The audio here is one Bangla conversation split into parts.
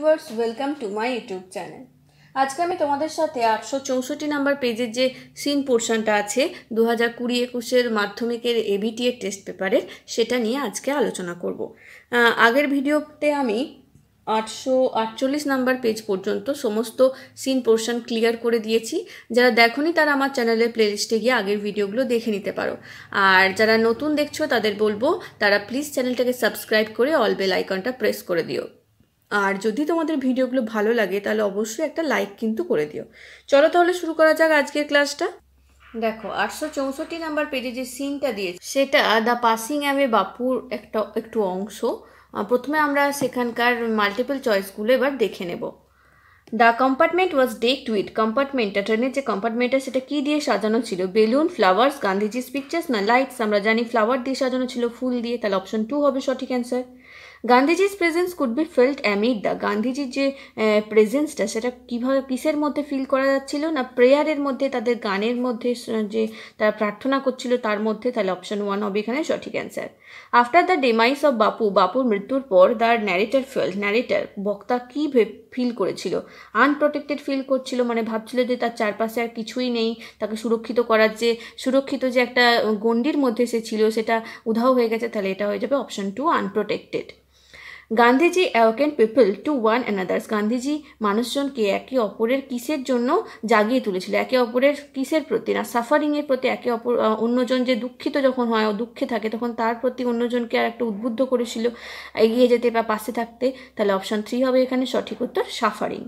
viewers welcome to my YouTube channel আজকে আমি তোমাদের সাথে আটশো চৌষট্টি নাম্বার পেজের যে সিন পোর্শনটা আছে দু হাজার কুড়ি একুশের মাধ্যমিকের e এর টেস্ট পেপারের সেটা নিয়ে আজকে আলোচনা করব আগের ভিডিওতে আমি আটশো আটচল্লিশ নাম্বার পেজ পর্যন্ত সমস্ত সিন পোর্শন ক্লিয়ার করে দিয়েছি যারা দেখনি তারা আমার চ্যানেলের প্লেলিস্টে গিয়ে আগের ভিডিওগুলো দেখে নিতে পারো আর যারা নতুন দেখছো তাদের বলবো তারা প্লিজ চ্যানেলটাকে সাবস্ক্রাইব করে অল বেল আইকনটা প্রেস করে দিও আর যদি তোমাদের ভিডিওগুলো ভালো লাগে তাহলে অবশ্যই একটা লাইক কিন্তু করে দিও চলো তাহলে শুরু করা যাক আজকের ক্লাসটা দেখো আটশো চৌষট্টি নাম্বার পেজে যে সিনটা দিয়েছে সেটা দ্য পাসিং অ্যামে বাপুর একটা একটু অংশ প্রথমে আমরা সেখানকার মাল্টিপল চয়েসগুলো এবার দেখে নেবো the compartment was deck to it কম্পার্টমেন্টটা ট্রেনের যে কম্পার্টমেন্টটা সেটা কী দিয়ে সাজানো ছিল বেলুন ফ্লাওয়ার্স গান্ধীজির পিকচার্স না লাইটস আমরা জানি ফ্লাওয়ার দিয়ে সাজানো ছিল ফুল দিয়ে তাহলে অপশন টু হবে সঠিক অ্যান্সার গান্ধীজির presence could be filled amid the গান্ধীজির যে প্রেজেন্সটা সেটা কীভাবে কিসের মধ্যে ফিল করা যাচ্ছিল না প্রেয়ারের মধ্যে তাদের গানের মধ্যে যে তারা প্রার্থনা করছিল তার মধ্যে তাহলে অপশন ওয়ান হবে এখানে সঠিক answer after the demise of Bapu বাপুর মৃত্যুর পর দ্য ন্যারেটার ফেল্ট ন্যারেটার বক্তা কী ফিল করেছিল আনপ্রোটেক্টেড ফিল করছিল মানে ভাবছিল যে তার চারপাশে আর কিছুই নেই তাকে সুরক্ষিত করার যে সুরক্ষিত যে একটা গণ্ডির মধ্যে সে ছিল সেটা উধাও হয়ে গেছে তাহলে এটা হয়ে যাবে option two unprotected Gandhiji awaken people to one another's Gandhiji মানুষজনকে একে অপরের কিসের জন্য জাগিয়ে তুলেছিল একে অপরের কিসের প্রতি না সাফারিংয়ের প্রতি একে অপর অন্যজন যে দুঃখিত যখন হয় দুঃখে থাকে তখন তার প্রতি অন্যজনকে আর একটা উদ্বুদ্ধ করেছিল এগিয়ে যেতে বা পাশে থাকতে তাহলে অপশন থ্রি হবে এখানে সঠিক উত্তর suffering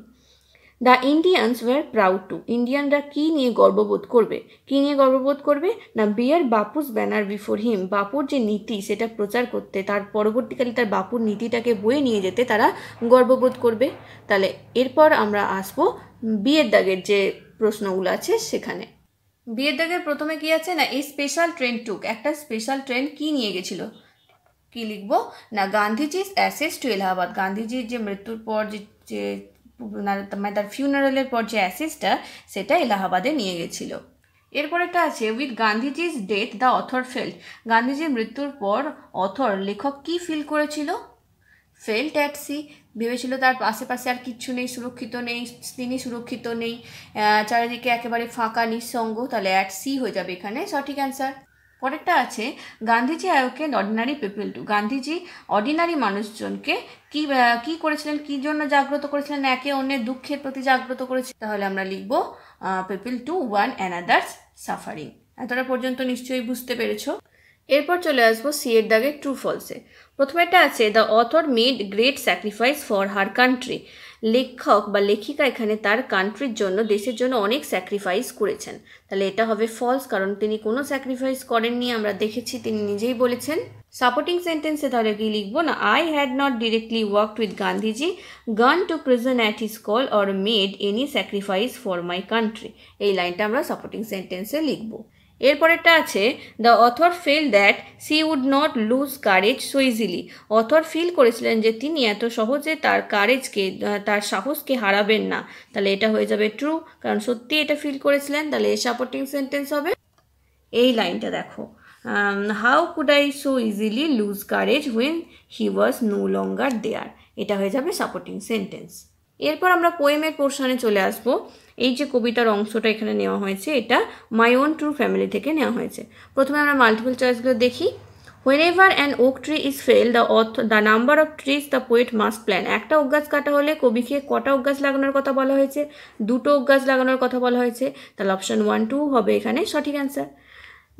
the Indians were proud to ইন্ডিয়ানরা কী নিয়ে গর্ববোধ করবে কী নিয়ে গর্ববোধ করবে না bear Bapu's banner before him বাপুর যে নীতি সেটা প্রচার করতে তার পরবর্তীকালে তার বাপুর নীতিটাকে বয়ে নিয়ে যেতে তারা গর্ববোধ করবে তাহলে এরপর আমরা আসবো বিয়ের দাগের যে প্রশ্নগুলো আছে সেখানে বিয়ের দাগের প্রথমে কি আছে না এই স্পেশাল ট্রেন টুক একটা স্পেশাল ট্রেন কি নিয়ে গেছিলো কি লিখবো না গান্ধীজির অ্যাসেস টু এলাহাবাদ গান্ধীজির যে মৃত্যুর পর যে মানে তার ফিউনারেলের পর যে অ্যাসিসটা সেটা এলাহাবাদে নিয়ে গেছিলো এরপর একটা আছে উইথ গান্ধীজির ডেথ দ্য অথর ফেল্ট গান্ধীজির মৃত্যুর পর অথর লেখক কি ফিল করেছিল ফেল্ট অ্যাট সি ভেবেছিল তার আশেপাশে আর কিচ্ছু নেই সুরক্ষিত নেই তিনি সুরক্ষিত নেই চারিদিকে একেবারে ফাঁকা নিঃসঙ্গ তাহলে অ্যাট সি হয়ে যাবে এখানে সঠিক অ্যান্সার পরেরটা আছে গান্ধীজি আয়োগকে ordinary people to Gandhiji ordinary মানুষজনকে কি কি করেছিলেন কি জন্য জাগ্রত করেছিলেন একে অন্যের দুঃখের প্রতি জাগ্রত করেছিলেন তাহলে আমরা লিখবো people to one another's suffering এতটা পর্যন্ত নিশ্চয়ই বুঝতে পেরেছো এরপর চলে আসবো সি এর দাগে ট্রু ফলসে প্রথমেটা আছে the author made great sacrifice for her country লেখক বা লেখিকা এখানে তার কান্ট্রির জন্য দেশের জন্য অনেক স্যাক্রিফাইস করেছেন তাহলে এটা হবে ফলস কারণ তিনি কোনো স্যাক্রিফাইস করেননি আমরা দেখেছি তিনি নিজেই বলেছেন সাপোর্টিং সেন্টেন্সে তাহলে কি লিখবো না I had not directly work with Gandhiji gone to present at his call or made any sacrifice for my country এই লাইনটা আমরা সাপোর্টিং সেন্টেন্সে লিখবো এরপরেরটা আছে the author feel that she would not lose courage so easily author feel করেছিলেন যে তিনি এত সহজে তার কারেজকে তার সাহসকে হারাবেন না তাহলে এটা হয়ে যাবে ট্রু কারণ সত্যি এটা ফিল করেছিলেন তাহলে সাপোর্টিং সেন্টেন্স হবে এই লাইনটা দেখো how could I so easily lose courage when he was no longer there এটা হয়ে যাবে সাপোর্টিং সেন্টেন্স এরপর আমরা পোয়েমের পোর্শনে চলে আসব এই যে কবিতার অংশটা এখানে নেওয়া হয়েছে এটা মাই ওন ট্রু ফ্যামিলি থেকে নেওয়া হয়েছে প্রথমে আমরা মাল্টিপল চয়েসগুলো দেখি ever an oak tree is fell the author the number of trees the poet must plan একটা অভ্যাস কাটা হলে কবিকে কটা অভ্যাস লাগানোর কথা বলা হয়েছে দুটো অভ্যাস লাগানোর কথা বলা হয়েছে তাহলে অপশান ওয়ান টু হবে এখানে সঠিক answer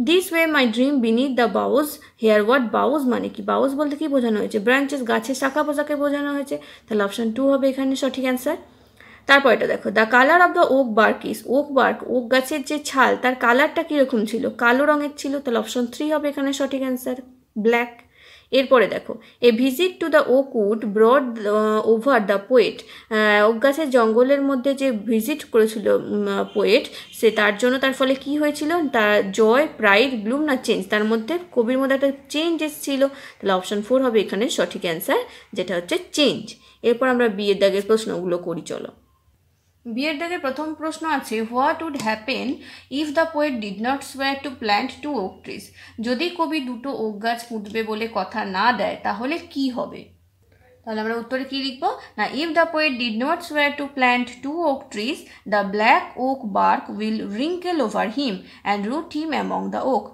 this way my dream beneath the boughs here what boughs মানে কি বাউজ বলতে কি বোঝানো হয়েছে ব্রাঞ্চেস গাছের শাখা পোশাকে বোঝানো হয়েছে তাহলে অপশান টু হবে এখানে সঠিক অ্যান্সার তারপর এটা দেখো the color of the oak bark is oak bark oak গাছের যে ছাল তার কালারটা কীরকম ছিল কালো রঙের ছিল তাহলে অপশান থ্রি হবে এখানে সঠিক অ্যান্সার ব্ল্যাক এরপরে দেখো a visit to the oak wood broad over the poet অজ্ঞাসের জঙ্গলের মধ্যে যে ভিজিট করেছিল পোয়েট সে তার জন্য তার ফলে কি হয়েছিল তার জয় প্রাইড গ্লুম না চেঞ্জ তার মধ্যে কবির মধ্যে একটা চেঞ্জ এসেছিলো তাহলে অপশান ফোর হবে এখানে সঠিক অ্যান্সার যেটা হচ্ছে চেঞ্জ এরপর আমরা বিয়ের দাগের প্রশ্নগুলো করি চলো বিয়ের ডাকে প্রথম প্রশ্ন আছে what would happen if the poet did not swear to plant two oak trees যদি কবি দুটো ওক গাছ ফুটবে বলে কথা না দেয় তাহলে কি হবে তাহলে আমরা উত্তরে কী লিখবো না if the poet did not swear to plant two oak trees the black oak bark will wrinkle over him and root him among the oak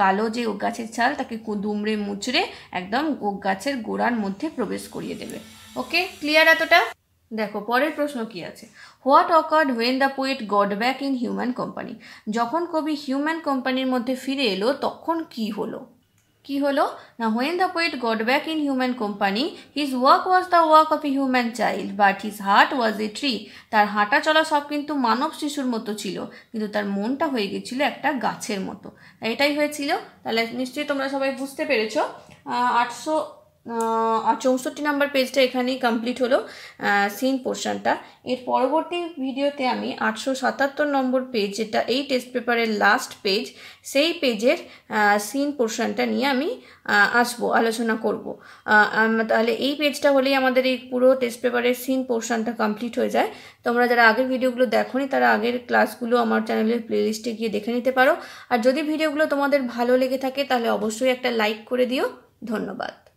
কালো যে ওক গাছের ছাল তাকে কুদুমড়ে মুচড়ে একদম ওক গাছের গোড়ার মধ্যে প্রবেশ করিয়ে দেবে ওকে ক্লিয়ার এতটা দেখো পরের প্রশ্ন কি আছে what occurred when the poet got back in human company যখন কবি হিউম্যান কোম্পানির মধ্যে ফিরে এলো তখন কি হলো কি হলো না when the poet got back in human company his work was the work of a human child but his heart was a tree তার হাঁটা চলা সব কিন্তু মানব শিশুর মতো ছিল কিন্তু তার মনটা হয়ে গেছিলো একটা গাছের মতো এটাই হয়েছিল তাহলে নিশ্চয়ই তোমরা সবাই বুঝতে পেরেছ আটশো আর চৌষট্টি নাম্বার পেজটা এখানেই কমপ্লিট হলো সিন পোর্শনটা এর পরবর্তী ভিডিওতে আমি আটশো সাতাত্তর নম্বর পেজ যেটা এই টেস্ট পেপারের লাস্ট পেজ সেই পেজের সিন পোর্শনটা নিয়ে আমি আসব আলোচনা করব তাহলে এই পেজটা হলেই আমাদের এই পুরো টেস্ট পেপারের সিন পোর্শনটা কমপ্লিট হয়ে যায় তোমরা যারা আগের ভিডিওগুলো দেখোনি তারা আগের ক্লাসগুলো আমার চ্যানেলের প্লেলিস্টে গিয়ে দেখে নিতে পারো আর যদি ভিডিওগুলো তোমাদের ভালো লেগে থাকে তাহলে অবশ্যই একটা লাইক করে দিও ধন্যবাদ